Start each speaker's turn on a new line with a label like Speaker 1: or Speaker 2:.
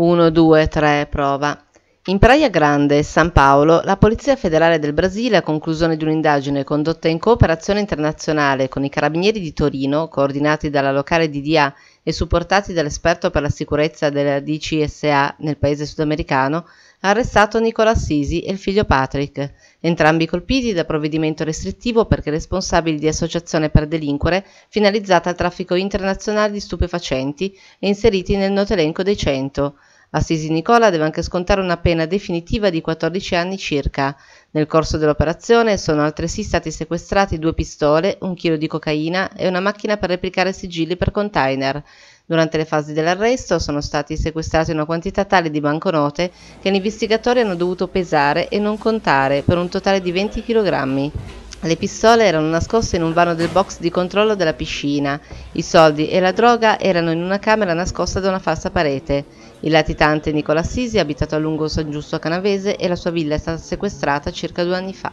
Speaker 1: 1, 2, 3, prova. In Praia Grande, San Paolo, la Polizia Federale del Brasile, a conclusione di un'indagine condotta in cooperazione internazionale con i Carabinieri di Torino, coordinati dalla locale DDA e supportati dall'esperto per la sicurezza della DCSA nel paese sudamericano, ha arrestato Nicola Sisi e il figlio Patrick, entrambi colpiti da provvedimento restrittivo perché responsabili di associazione per delinquere finalizzata al traffico internazionale di stupefacenti e inseriti nel noto elenco dei 100 Assisi Nicola deve anche scontare una pena definitiva di 14 anni circa. Nel corso dell'operazione sono altresì stati sequestrati due pistole, un chilo di cocaina e una macchina per replicare sigilli per container. Durante le fasi dell'arresto sono stati sequestrati una quantità tale di banconote che gli investigatori hanno dovuto pesare e non contare per un totale di 20 kg. Le pistole erano nascoste in un vano del box di controllo della piscina. I soldi e la droga erano in una camera nascosta da una falsa parete. Il latitante Nicola Sisi abitato a lungo San Giusto a Canavese e la sua villa è stata sequestrata circa due anni fa.